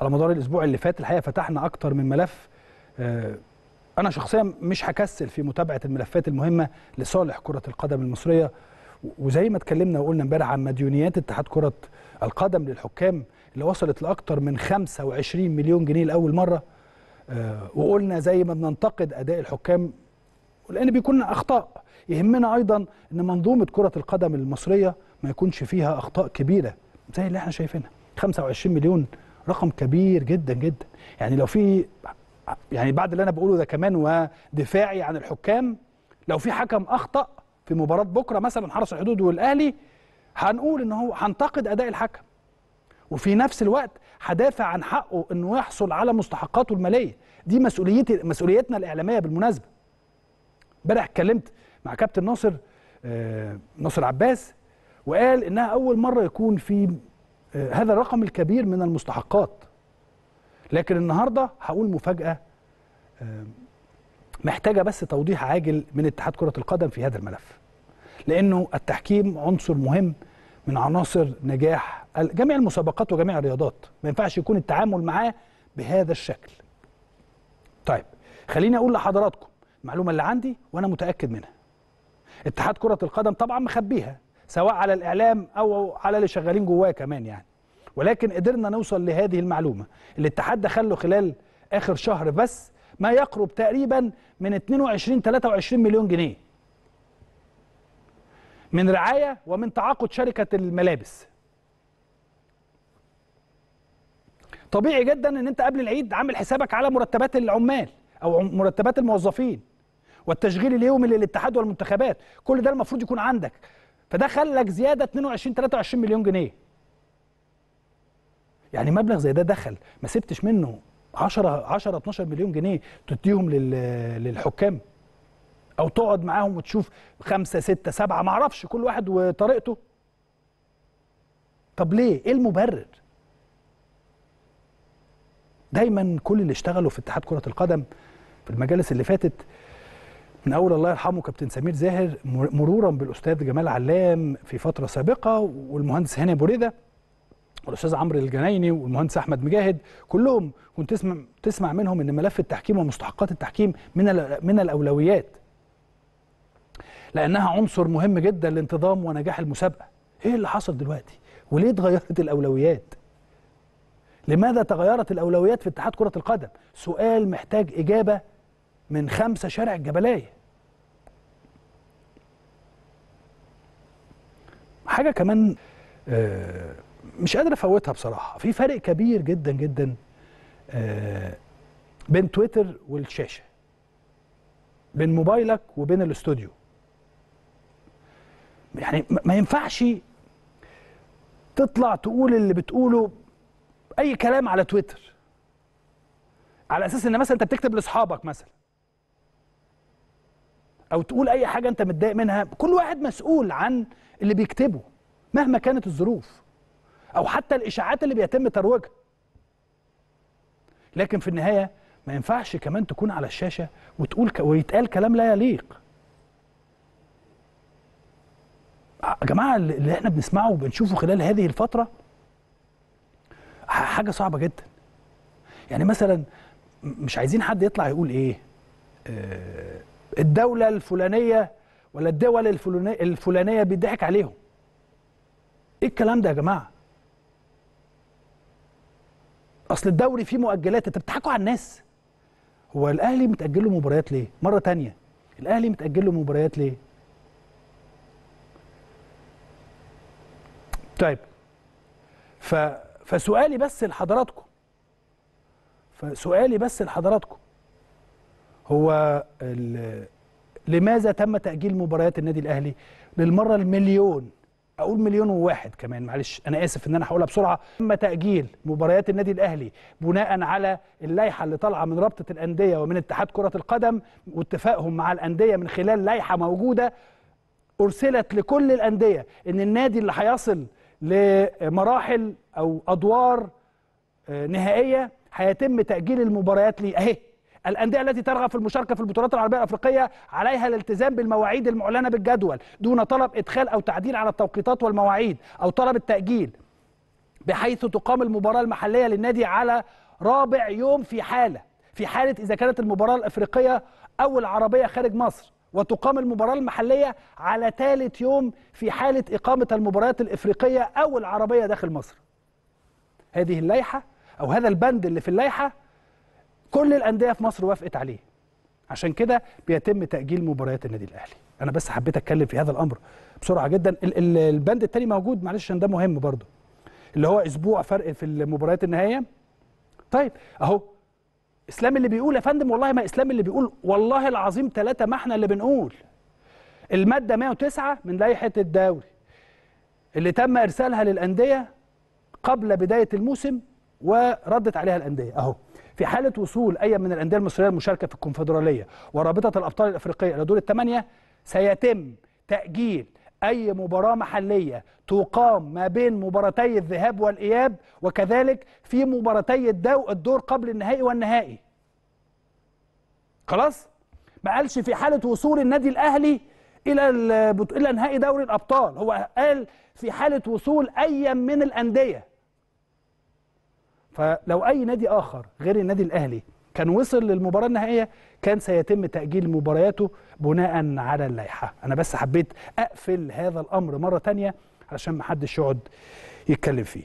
على مدار الاسبوع اللي فات الحقيقه فتحنا اكتر من ملف آه، انا شخصيا مش هكسل في متابعه الملفات المهمه لصالح كره القدم المصريه وزي ما اتكلمنا وقلنا امبارح عن مديونيات اتحاد كره القدم للحكام اللي وصلت لاكتر من 25 مليون جنيه لاول مره آه، وقلنا زي ما بننتقد اداء الحكام لان بيكون اخطاء يهمنا ايضا ان منظومه كره القدم المصريه ما يكونش فيها اخطاء كبيره زي اللي احنا شايفينها 25 مليون رقم كبير جدا جدا يعني لو في يعني بعد اللي انا بقوله ده كمان ودفاعي عن الحكام لو في حكم اخطا في مباراه بكره مثلا حرس الحدود والاهلي هنقول ان هو هنتقد اداء الحكم وفي نفس الوقت هدافع عن حقه انه يحصل على مستحقاته الماليه دي مسؤوليتي مسؤوليتنا الاعلاميه بالمناسبه امبارح اتكلمت مع كابتن ناصر آه، ناصر عباس وقال انها اول مره يكون في هذا الرقم الكبير من المستحقات لكن النهارده هقول مفاجاه آه، محتاجه بس توضيح عاجل من اتحاد كره القدم في هذا الملف لانه التحكيم عنصر مهم من عناصر نجاح جميع المسابقات وجميع الرياضات ما ينفعش يكون التعامل معاه بهذا الشكل طيب خليني اقول لحضراتكم المعلومه اللي عندي وانا متاكد منها اتحاد كره القدم طبعا مخبيها سواء على الإعلام أو على اللي شغالين جواه كمان يعني ولكن قدرنا نوصل لهذه المعلومة الاتحاد دخل له خلال آخر شهر بس ما يقرب تقريبا من 22 23 مليون جنيه من رعاية ومن تعاقد شركة الملابس طبيعي جدا ان انت قبل العيد عامل حسابك على مرتبات العمال او مرتبات الموظفين والتشغيل اليومي للاتحاد والمنتخبات كل ده المفروض يكون عندك فده خلى لك زياده 22 23 مليون جنيه يعني مبلغ زي ده دخل ما سبتش منه 10 10 12 مليون جنيه تديهم للحكام او تقعد معاهم وتشوف خمسة ستة سبعة ما اعرفش كل واحد وطريقته طب ليه ايه المبرر دايما كل اللي اشتغلوا في اتحاد كرة القدم في المجالس اللي فاتت من اول الله يرحمه كابتن سمير زاهر مرورا بالاستاذ جمال علام في فتره سابقه والمهندس هاني ريده والاستاذ عمرو الجنايني والمهندس احمد مجاهد كلهم كنت تسمع تسمع منهم ان ملف التحكيم ومستحقات التحكيم من من الاولويات لانها عنصر مهم جدا لانتظام ونجاح المسابقه ايه اللي حصل دلوقتي وليه اتغيرت الاولويات لماذا تغيرت الاولويات في اتحاد كره القدم سؤال محتاج اجابه من خمسة شارع الجبلاية حاجة كمان آه، مش قادر أفوتها بصراحة في فرق كبير جدا جدا آه، بين تويتر والشاشة بين موبايلك وبين الاستوديو يعني ما ينفعش تطلع تقول اللي بتقوله اي كلام على تويتر على اساس ان مثلا انت بتكتب لاصحابك مثلا او تقول اي حاجه انت متضايق منها كل واحد مسؤول عن اللي بيكتبه مهما كانت الظروف او حتى الاشاعات اللي بيتم ترويجها لكن في النهايه ما ينفعش كمان تكون على الشاشه وتقول ك... ويتقال كلام لا يليق يا آه، جماعه اللي احنا بنسمعه وبنشوفه خلال هذه الفتره حاجه صعبه جدا يعني مثلا مش عايزين حد يطلع يقول ايه آه، الدولة الفلانية ولا الدول الفلانية بيضحك عليهم ايه الكلام ده يا جماعة اصل الدوري فيه مؤجلات انت بتضحكوا على الناس هو الاهلي متأجل له مباريات ليه مرة تانية الاهلي متأجل له مباريات ليه طيب ف... فسؤالي بس لحضراتكم فسؤالي بس لحضراتكم هو ال... لماذا تم تأجيل مباريات النادي الأهلي للمرة المليون أقول مليون وواحد كمان معلش أنا آسف إن أنا هقولها بسرعة تم تأجيل مباريات النادي الأهلي بناء على اللائحة اللي طالعة من رابطة الأندية ومن اتحاد كرة القدم واتفاقهم مع الأندية من خلال لائحة موجودة أرسلت لكل الأندية إن النادي اللي هيصل لمراحل أو أدوار آه، نهائية هيتم تأجيل المباريات ليه أهي الأندية التي ترغب في المشاركة في البطولات العربية الأفريقية عليها الالتزام بالمواعيد المعلنة بالجدول دون طلب إدخال أو تعديل على التوقيتات والمواعيد أو طلب التأجيل بحيث تقام المباراة المحلية للنادي على رابع يوم في حالة في حالة إذا كانت المباراة الأفريقية أو العربية خارج مصر وتقام المباراة المحلية على ثالث يوم في حالة إقامة المباريات الإفريقية أو العربية داخل مصر هذه اللائحة أو هذا البند اللي في اللائحة كل الانديه في مصر وافقت عليه عشان كده بيتم تاجيل مباريات النادي الاهلي انا بس حبيت اتكلم في هذا الامر بسرعه جدا البند الثاني موجود معلش عشان ده مهم برضه اللي هو اسبوع فرق في المباريات النهائيه طيب اهو اسلام اللي بيقول يا فندم والله ما اسلام اللي بيقول والله العظيم ثلاثه ما احنا اللي بنقول الماده 109 من لائحه الدوري اللي تم ارسالها للانديه قبل بدايه الموسم وردت عليها الانديه اهو في حاله وصول اي من الانديه المصريه المشاركه في الكونفدراليه ورابطه الابطال الافريقيه الى دور الثمانيه سيتم تاجيل اي مباراه محليه تقام ما بين مباراتي الذهاب والاياب وكذلك في مباراتي الدو الدور قبل النهائي والنهائي خلاص ما قالش في حاله وصول النادي الاهلي الى الى نهائي دوري الابطال هو قال في حاله وصول اي من الانديه فلو أي نادي آخر غير النادي الأهلي كان وصل للمباراة النهائية كان سيتم تأجيل مبارياته بناء على اللائحة أنا بس حبيت أقفل هذا الأمر مرة تانية علشان محدش يقعد يتكلم فيه